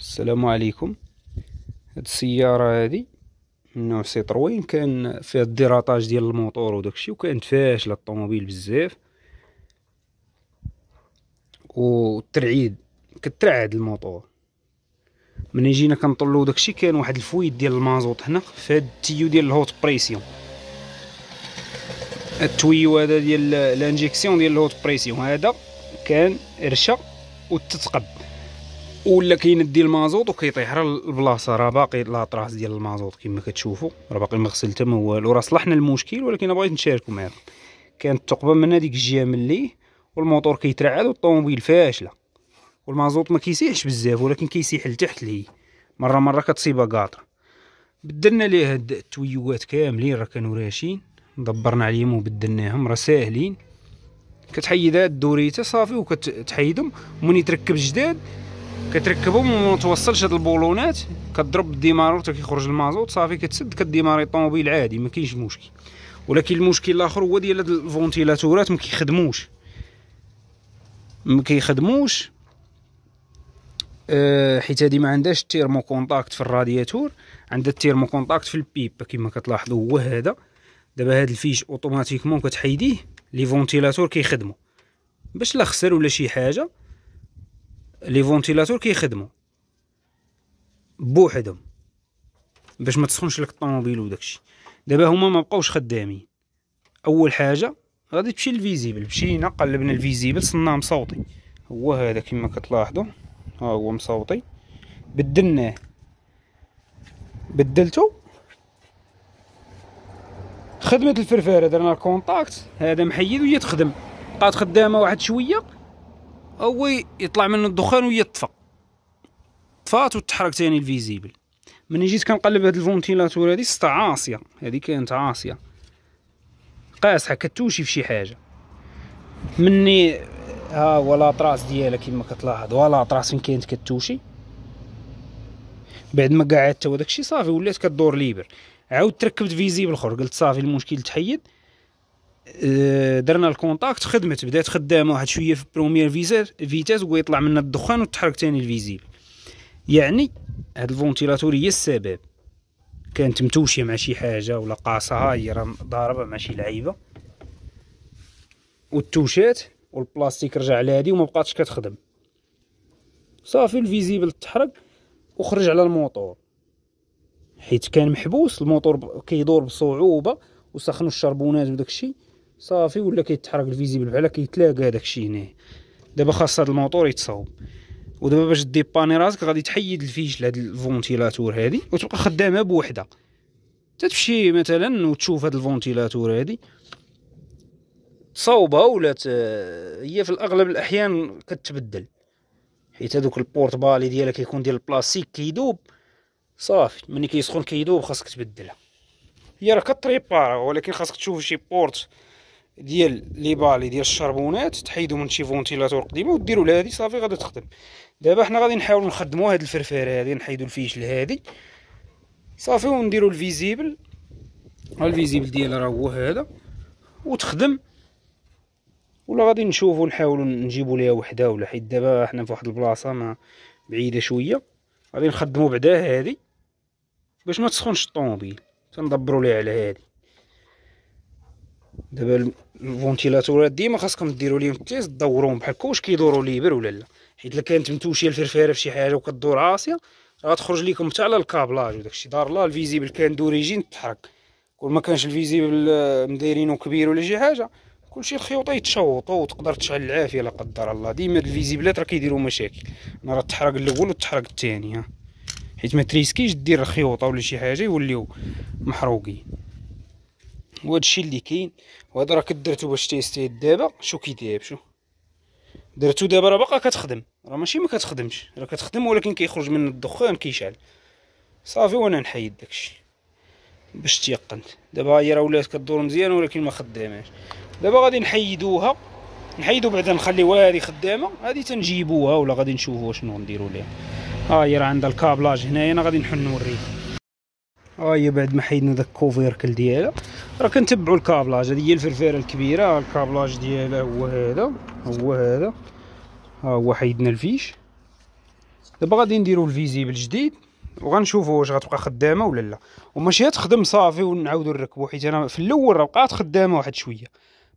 السلام عليكم هاد السيارة هادي من نوع سيتروين كان فيها الديراطاج ديال الموطور وداكشي وكانت فاشلة الطوموبيل بزاف والترعيد كترعد الموطور ملي جينا كنطلو داكشي كان واحد الفويد ديال المازوت هنا في هاد التيو ديال الهوت بريسيون التويو هذا ديال لانجيكسيون ديال الهوت بريسيون هذا كان رشا وتتقب ولا كيندي المازوط وكيطيح راه البلاصه راه باقي لاطراس ديال المازوط كما كتشوفوا راه باقي ما غسل حتى ما والو راه صلحنا المشكل ولكن بغيت نشاركو معاكم كانت الثقبه من هذيك الجهه من ليه والموتور كيترعد والطوموبيل فاشله والمازوط ما كيسيحش بزاف ولكن كيسيح لتحت ليه مره مره كتصيبها قاطره بدلنا ليه هاد التويوات كاملين راه كانوا راشين دبرنا عليهم وبدلناهم راه ساهلين كتحيد هاد الدوريته صافي وكتحيدهم ومن يتركب جداد كتركبهم وما توصلش هاد البولونات كضرب الديمارور حتى كيخرج المازوت صافي كتسد كديماري الطوموبيل عادي ما كاينش مشكل ولكن المشكل الاخر هو ديال هاد الفونتيلاتورات ما كيخدموش ما كيخدموش أه حيت هادي ما عندهاش التيرمو كونتاكت في الرادياتور عندها التيرمو كونتاكت في البيب كما كتلاحظوا هو هذا دابا هاد الفيش اوتوماتيكمون كتحيديه لي فونتيلاتور كيخدموا باش لا خسر ولا شي حاجه لي فونتيلاتور كيخدموا بوحدهم باش ما تسخنش لك الطوموبيل وداكشي دابا هما ما بقاوش خدامين اول حاجه غادي تمشي للفيزيبل مشينا قلبنا الفيزيبل صناه مصوتي هو هذا كما كتلاحظوا ها هو مصوتي بدلناه بدلته خدمه الفرفاره درنا الكونتاكت هذا محيد وهي تخدم بقات خدامه واحد شويه هو يطلع من الدخان ويطفى طفات وتحرك تاني الفيزيبل ملي جيت كنقلب هاد الفونتيلاتور هادي سطا عاصيه هادي كانت عاصيه قاصحه كتوشي فشي حاجه مني ها هو لاطراس ديالها كما كتلاحظ ولا لاطراس فين كانت كتوشي بعد ما قعدت داكشي صافي ولات كدور ليبر عاود تركبت فيزيبل اخر قلت صافي المشكل تحيد آه، درنا الكونتاكت خدمت بدات خدامه واحد شويه في بروميير فيزير فيتاز يطلع منا الدخان وتحرك تاني الفيزيل يعني هاد الفونتيلاتور هي السبب كانت متوشيه مع شي حاجه ولا قاصه هي راه ضاربه مع شي لعيبه والتوشات والبلاستيك رجع لهادي وما بقاتش كتخدم صافي الفيزيبل تحرق وخرج على الموتور حيت كان محبوس الموتور كيدور بصعوبه وسخنوا الشربونات وداكشي صافي ولا كيتحرك الفيزيبل بحال كيتلاقى داكشي هنا دابا خاص هاد الموطور يتصاوب ودابا باش ديباني راسك غادي تحيد الفيش لهاد الفونتيلاتور هادي وتبقى خدامه بوحدها تتمشي مثلا وتشوف هاد الفونتيلاتور هادي تصاوبها ولا هي في الاغلب الاحيان كتبدل حيت هذوك البورت بالي ديالها كيكون ديال البلاستيك كيدوب صافي ملي كيسخن كيدوب خاصك تبدلها هي راه كطريبار ولكن خاصك تشوف شي بورت ديال لي بالي ديال الشربونات تحيدو من شي فونتيلاتور قديمه وديروا لها هذه صافي غادي تخدم دابا حنا غادي نحاولوا نخدموا هاد الفرفره هادي نحيدو الفيش هذه صافي ونديروا الفيزيبل الفيزيبل ديال راه هو هذا وتخدم ولا غادي نشوفوا نحاولوا نجيبوا ليها وحده ولا حيت دابا حنا في واحد البلاصه ما بعيده شويه غادي نخدموا بعدا هادي باش ما تسخنش الطوموبيل تندبروا ليها على هادي دابا الفونتيلاتورات ديما خاصكم ديروا ليهم التيست دوروهم بحال هكا واش كيدوروا ليبر ولا لا حيت الا كانت متوشيه الفرفاره في شي حاجه وكدور عاصيه راه تخرج ليكم حتى على الكابلاج وداكشي دار الله الفيزيبل كان دوريجين تحرك كل ما كانش الفيزيبل آه، مدايرينو كبير ولا شي حاجه كلشي الخيوط يتشوطوا وتقدر تشعل العافيه لا قدر الله ديما الفيزيبلات راه كيديروا مشاكل راه تحرق الاول وتحرق الثاني ها حيت ما تريسكيش دير الخيوطه ولا شي حاجه يوليو محروقين وهادشي الشيء اللي كاين وهذا راه كدرتو باش تيستي دابا شو كي دايب شو درتو دابا راه باقا كتخدم راه ماشي ما كتخدمش راه كتخدم ولكن كيخرج من الدخان كيشعل صافي وانا نحيد داكشي باش تيقنت دابا هي راه ولات كدور مزيان ولكن ما خداماش دابا غادي نحيدوها نحيدو بعدا نخليوها هذه خدامه هذه تنجيبوها ولا غادي نشوفوا شنو نديروا ليها ها هي راه عندها الكابلاج هنايا انا غادي نحل نوريه ها هي بعد ما حيدنا داك الكوفيركل ديالها راه كنتبعوا الكابلاج هذه هي الفرفيره الكبيره الكابلاج ديالها هو هذا هو هذا ها هو حيدنا الفيش دابا غادي نديروا الفيزيبل جديد وغنشوفوا واش غتبقى خدامه ولا لا وماشي تخدم صافي ونعاودوا نركبوا حيت انا في الاول راه بقات خدامه واحد شويه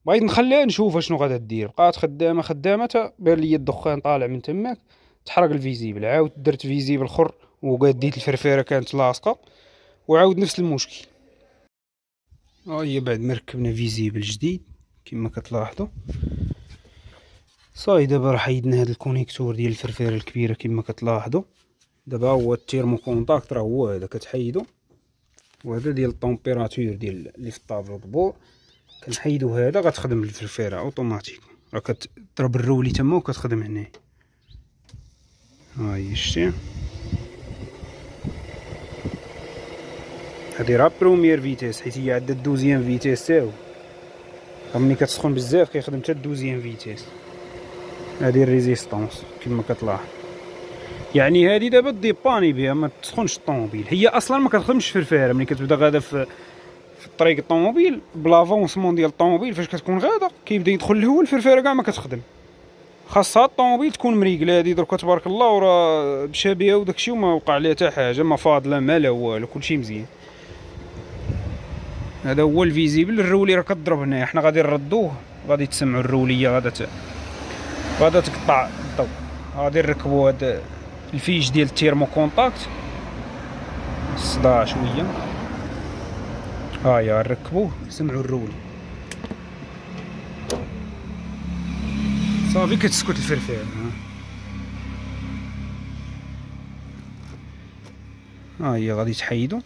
بغيت نخليها نشوف شنو غادا دير بقات خدامه خدامه تا بان لي الدخان طالع من تماك تحرق الفيزيبل عاود درت فيزيبل اخر وقديت الفرفيره كانت لاصقه وعاود نفس المشكل هاهي آه، بعد ما ركبنا فيزيبل جديد كما كتلاحظوا صاي دابا راه حيدنا هاد الكونيكتور ديال الفرفيره الكبيره كما كتلاحظوا دابا هو التيرمو كونتاكت راه هو هذا كتحيدو وهذا ديال الطومبيراتور ديال اللي في الطابلو دبور كنحيدو هذا غتخدم الفرفيره اوتوماتيك راه كتضرب الرولي تما وكتخدم هنا ها هي الشيء هادي راه بروميير فيتيس حيت هي عندها دوزيام فيتيس تاهو ملي كتسخن بزاف كيخدم حتى دوزيام فيتيس هادي الريزيستونس كما كتلاحظ يعني هادي دابا ديباني بها ما تسخنش الطوموبيل هي اصلا ما كتخدمش في الفاره ملي كتبدا غادا في في الطريق الطوموبيل بلافونسمون ديال الطوموبيل فاش كتكون غادا كيبدا يدخل الهواء الفرفاره كاع ما كتخدم خاصها الطوموبيل تكون مريقله هادي دركا تبارك الله وراه مشا بيها وداكشي وما وقع ليها حتى حاجه ما فاضله ما لا والو كلشي مزيان هذا هو الفيزيبل الرولي راه كضرب هنايا حنا غادي نردوه غادي تسمعوا الروليه غادا غادا تقطع الضوء غادي نركبوا هذا الفيش ديال التيرمو كونتاكت الصداع شويه ها نركبوه سمعوا الرولي صافي كتسكت الفرفير ها هي غادي تحيدو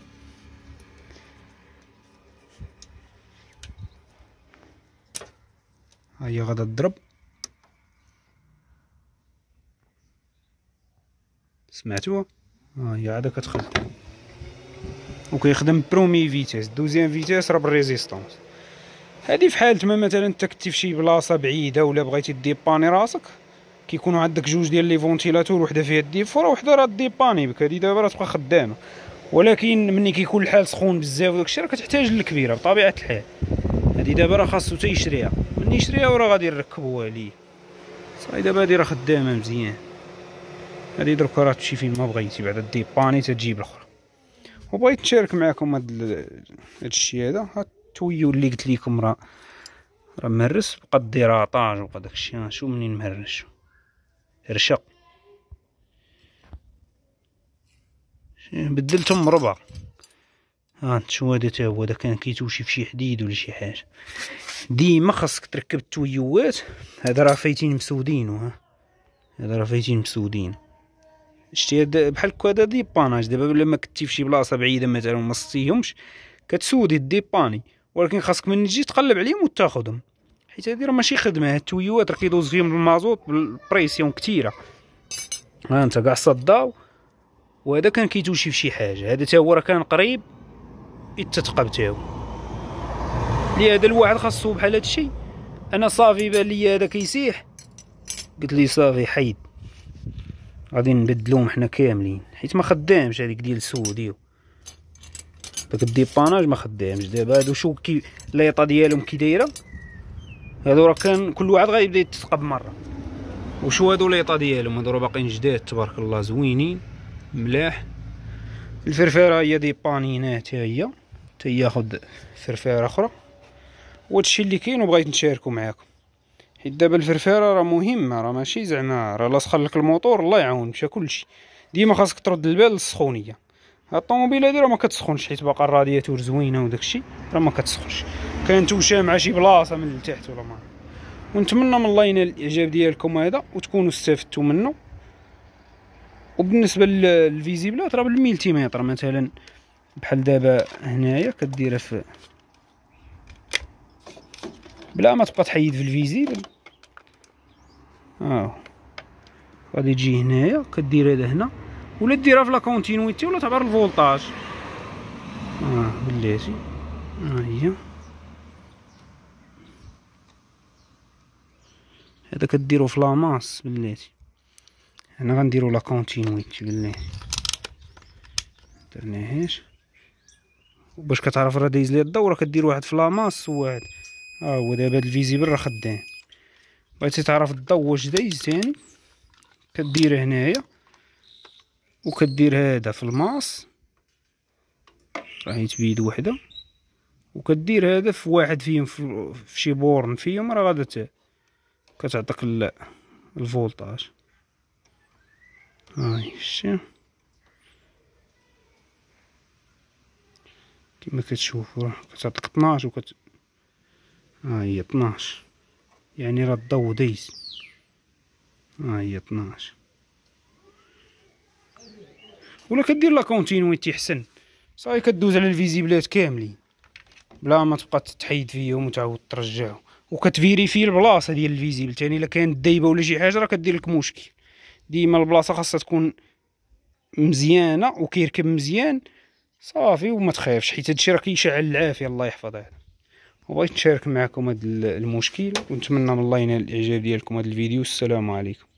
أيوة، آه، هي غادا تضرب سمعتوها هي عاد كتخدم وكيخدم برومي فيتيس دوزيام فيتيس راه بالريزيستونس هادي في حالة ما مثلا انت كنتي فشي بلاصه بعيده ولا بغيتي ديباني راسك كيكونوا عندك جوج ديال لي فونتيلاتور وحده فيها الديفور وحده راه ديباني بك هادي دابا راه تبقى خدامه ولكن ملي كيكون الحال سخون بزاف وداكشي راه كتحتاج للكبيره بطبيعه الحال هادي دابا راه خاصو تيشريها غادي يشريها وراه غادي يركبوها ليه صاي دابا هادي راه خدامه مزيان هادي دروك راه تمشي فين ما بغيتي بعدا ديباني تجيب الاخرى وبغيت نشارك معكم هاد الشيء هذا ها التويو اللي قلت لكم راه راه مهرس بقى الديراطاج وبقى داكشي شو منين مهرش رشق بدلتهم مربع ها هانت شو هذا تا هو دا كان كيتوشي فشي حديد ولا شي حاجه ديما خاصك تركب التويوات هذا راه فايتين مسودين ها هذا راه فايتين مسودين شتي هذا بحال هكا هذا ديباناج دابا ما كنتي فشي بلاصه بعيده مثلا وما صيتيهمش كتسودي الديباني ولكن خاصك من تجي تقلب عليهم وتاخذهم حيت هذه راه ماشي خدمه هاد التويوات راه كيدوز فيهم المازوط بالبريسيون كثيره ها انت كاع صداو وهذا كان كيتوشي فشي حاجه هذا تا هو راه كان قريب يتتقبتاو هذا الواحد خاصو بحال هادشي انا صافي بان لي هذا كيسيح قلت لي صافي حيد غادي نبدلوهم حنا كاملين حيت ما خدامش هذيك ديال سوديو داك الديباناج ما خدامش دابا هادو شو كي ليطه ديالهم كي دايره هادو راه كان كل واحد غيبدا يتثقب مره وشو هادو ليطه ديالهم هادو راه باقيين جداد تبارك الله زوينين ملاح الفرفيره هي ديبانينات هي حتى هي ياخذ فرفيره اخرى وهادشي اللي كاين وبغيت نشاركو معاكم حيت دابا الفرفاره راه مهمه راه ماشي زعما راه لاصقه لك الموتور الله يعاون مشى كلشي ديما خاصك ترد البال للسخونيه هاد الطوموبيل هادي راه ما كتسخنش حيت باقا الرادياتور زوينه وداكشي راه ما كتسخنش كانت وشا مع شي بلاصه من التحت ولا ما ونتمنى من الله ينال الاعجاب ديالكم هذا وتكونوا استفدتوا منه وبالنسبه للفيزيبلات راه بالملتيمتر مثلا بحال دابا هنايا كديرها في بلا ما تبقى تحيد في الفيزيبل هاو آه. غادي تجي هنايا كدير هذا هنا ولا ديرها في لا كونتينيتي ولا تعبر الفولتاج اه بلاتي ها آه، هي هذا كديرو في لاماس بلاتي هنا غنديرو لا كونتينيتي بلاتي درناهاش باش كتعرف راه دايز ليا الدوره كدير واحد في لاماس وواحد ها هو دابا هاد الفيزيبل راه خدام بغيتي تعرف الضو واش دايز تاني كدير هنايا وكدير هذا في الماس راه يتبيد وحده وكدير هذا في واحد فيهم في شي بورن فيهم راه غادا كتعطيك الفولتاج هاي شتي كما كتشوفوا كتعطيك 12 وكت هاهي هي يعني راه الضو دايز هاهي هي ولا كدير لا كونتينوي تيحسن صافي كدوز على الفيزيبلات كاملين بلا ما تبقى تحيد فيهم وتعاود ترجعهم وكتفيريفي البلاصه ديال الفيزيبل ثاني الا كانت دايبه ولا شي حاجه راه كدير لك مشكل ديما البلاصه خاصها تكون مزيانه وكيركب مزيان صافي وما تخافش حيت هادشي راه كيشعل العافيه الله يحفظها وبغيت نشارك معكم هذا المشكل ونتمنى من الله ينال الاعجاب ديالكم هذا الفيديو السلام عليكم